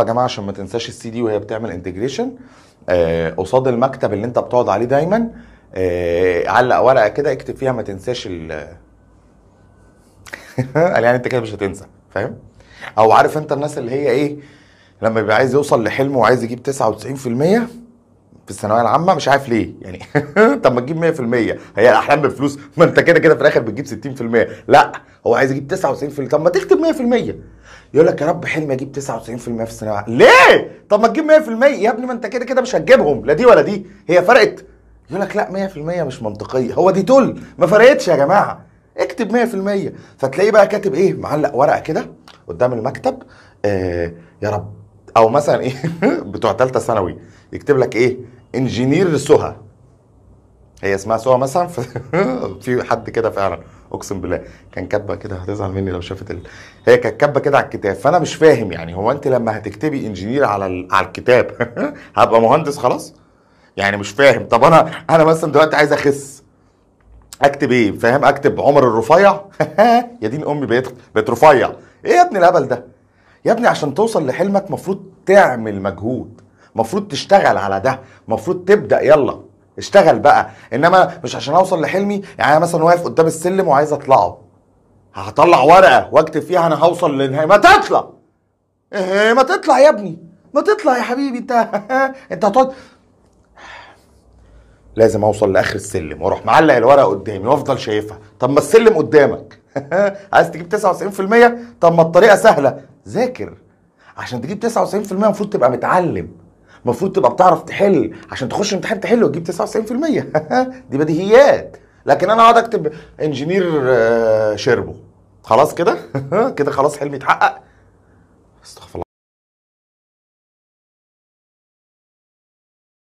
يا جماعه عشان ما تنساش السي دي وهي بتعمل انتجريشن آه، قصاد المكتب اللي انت بتقعد عليه دايما آه، علق ورقه كده اكتب فيها ما تنساش ال قال يعني انت كده مش هتنسى فاهم او عارف انت الناس اللي هي ايه لما بيبقى عايز يوصل لحلمه وعايز يجيب 99% في الثانويه العامه مش عارف ليه يعني طب ما تجيب 100% هي الاحلام بالفلوس ما انت كده كده في الاخر بتجيب 60% لا هو عايز يجيب 99% طب ما تكتب 100% يقول لك يا رب حلمي اجيب 99% في الثانويه ليه طب ما تجيب 100% يا ابني ما انت كده كده مش هتجيبهم لا دي ولا دي هي فرقت يقول لك لا 100% مش منطقيه هو دي تول ما فرقتش يا جماعه اكتب 100% فتلاقيه بقى كاتب ايه معلق ورقه كده قدام المكتب آه يا رب او مثلا ايه بتوع ثالثه ثانوي يكتب لك ايه انجينير سهى هي اسمها سهى مثلا في حد كده فعلا اقسم بالله كان كاتبه كده هتزعل مني لو شافت ال... هي كانت كاتبه كده على الكتاب فانا مش فاهم يعني هو انت لما هتكتبي انجينير على ال... على الكتاب هبقى مهندس خلاص يعني مش فاهم طب انا انا مثلا دلوقتي عايز اخس اكتب ايه فاهم اكتب عمر الرفيع يا دين امي بقيت بقيت رفيع ايه يا ابني الهبل ده يا ابني عشان توصل لحلمك مفروض تعمل مجهود مفروض تشتغل على ده مفروض تبدا يلا اشتغل بقى انما مش عشان اوصل لحلمي يعني انا مثلا واقف قدام السلم وعايز اطلعه هطلع ورقه واكتب فيها انا هوصل للنهايه ما تطلع ايه ما تطلع يا ابني ما تطلع يا حبيبي انت انت هتقعد لازم اوصل لاخر السلم واروح معلق الورقه قدامي وافضل شايفها طب ما السلم قدامك عايز تجيب 99% طب ما الطريقه سهله ذاكر عشان تجيب 99% المفروض تبقى متعلم المفروض تبقى بتعرف تحل عشان تخش امتحان تحل وتجيب 99% دي بديهيات لكن انا اقعد اكتب انجينير آه، شربو خلاص كده كده خلاص حلمي اتحقق استغفر الله